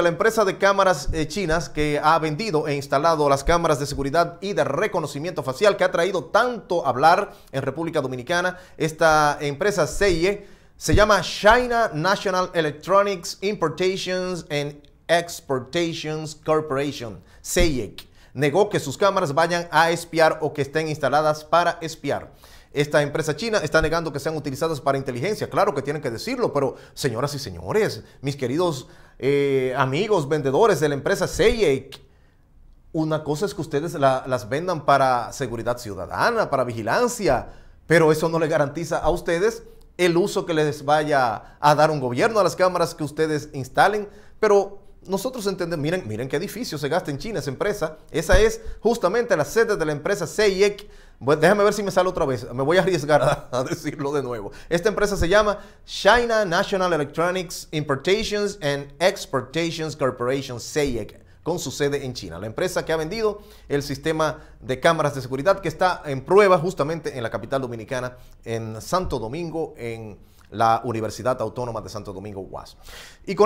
La empresa de cámaras eh, chinas que ha vendido e instalado las cámaras de seguridad y de reconocimiento facial que ha traído tanto hablar en República Dominicana, esta empresa CIE se llama China National Electronics Importations and Exportations Corporation, CIEC. E, negó que sus cámaras vayan a espiar o que estén instaladas para espiar. Esta empresa china está negando que sean utilizadas para inteligencia. Claro que tienen que decirlo, pero señoras y señores, mis queridos eh, amigos vendedores de la empresa Seyek, una cosa es que ustedes las vendan para seguridad ciudadana, para vigilancia, pero eso no le garantiza a ustedes el uso que les vaya a dar un gobierno a las cámaras que ustedes instalen, pero nosotros entendemos, miren, miren qué edificio se gasta en China esa empresa. Esa es justamente la sede de la empresa CIEC déjame ver si me sale otra vez. Me voy a arriesgar a, decirlo de nuevo. Esta empresa se llama China National Electronics Importations and Exportations Corporation, CIEC, con su sede en China. La empresa que ha vendido el sistema de cámaras de seguridad que está en prueba justamente en la capital dominicana, en Santo Domingo, en la Universidad Autónoma de Santo Domingo, UAS. Y con